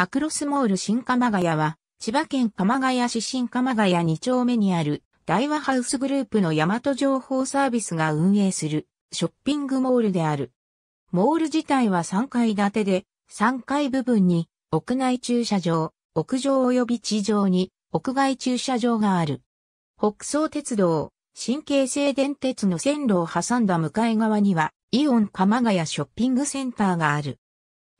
アクロスモール新鎌ヶ谷は、千葉県鎌ヶ谷市新鎌ヶ谷2丁目にある、大和ハウスグループの大和情報サービスが運営する、ショッピングモールである。モール自体は3階建てで、3階部分に、屋内駐車場、屋上及び地上に、屋外駐車場がある。北総鉄道、新京成電鉄の線路を挟んだ向かい側には、イオン鎌ヶ谷ショッピングセンターがある。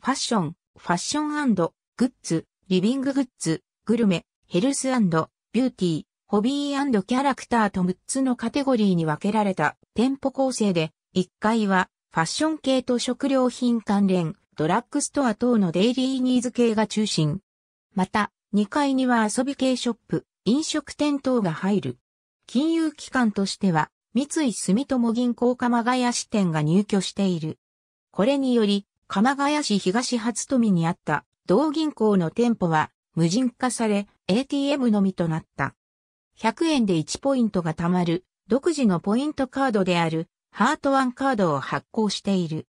ファッション、ファッショングッズ、リビンググッズ、グルメ、ヘルスビューティー、ホビーキャラクターと6つのカテゴリーに分けられた店舗構成で、1階はファッション系と食料品関連、ドラッグストア等のデイリーニーズ系が中心。また、2階には遊び系ショップ、飲食店等が入る。金融機関としては、三井住友銀行鎌ヶ谷支店が入居している。これにより、鎌ヶ谷市東初富にあった同銀行の店舗は無人化され ATM のみとなった。100円で1ポイントが貯まる独自のポイントカードであるハートワンカードを発行している。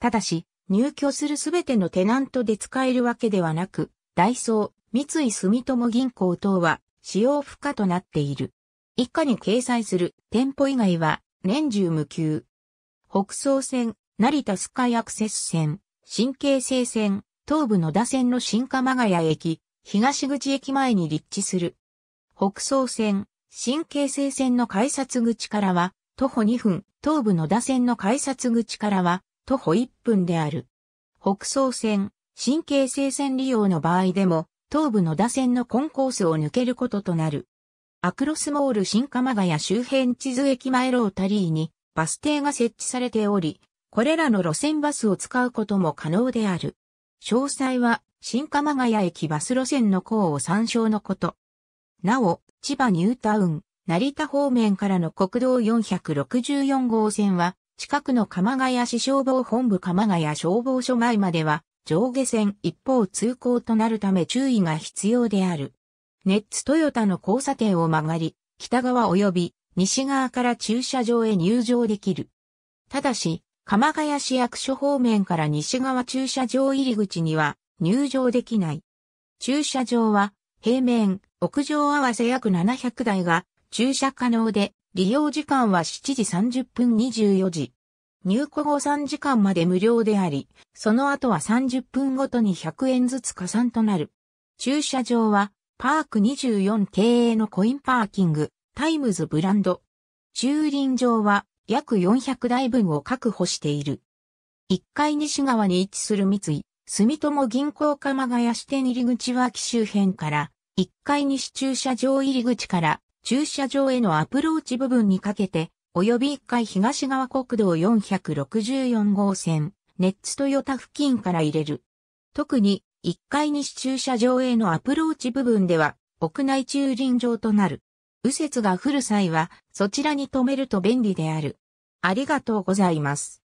ただし、入居するすべてのテナントで使えるわけではなく、ダイソー、三井住友銀行等は使用不可となっている。以下に掲載する店舗以外は年中無休。北総線、成田スカイアクセス線、新京成線、東武野田線の新鎌ヶ谷駅、東口駅前に立地する。北総線、新京成線の改札口からは、徒歩2分、東武野田線の改札口からは、徒歩1分である。北総線、新京成線利用の場合でも、東武野田線のコンコースを抜けることとなる。アクロスモール新鎌ヶ谷周辺地図駅前ロータリーにバス停が設置されており、これらの路線バスを使うことも可能である。詳細は新鎌ヶ谷駅バス路線の項を参照のこと。なお、千葉ニュータウン、成田方面からの国道464号線は、近くの鎌ヶ谷市消防本部鎌ヶ谷消防署前までは、上下線一方通行となるため注意が必要である。ネッツトヨタの交差点を曲がり、北側及び西側から駐車場へ入場できる。ただし、鎌ヶ谷市役所方面から西側駐車場入り口には入場できない。駐車場は平面、屋上合わせ約700台が駐車可能で利用時間は7時30分24時。入庫後3時間まで無料であり、その後は30分ごとに100円ずつ加算となる。駐車場はパーク24経営のコインパーキング、タイムズブランド。駐輪場は約400台分を確保している。1階西側に位置する三井、住友銀行鎌ヶ谷支店入口脇周辺から、1階西駐車場入口から駐車場へのアプローチ部分にかけて、及び1階東側国道464号線、ネッツトヨタ付近から入れる。特に、1階西駐車場へのアプローチ部分では、屋内駐輪場となる。右折が降る際は、そちらに止めると便利である。ありがとうございます。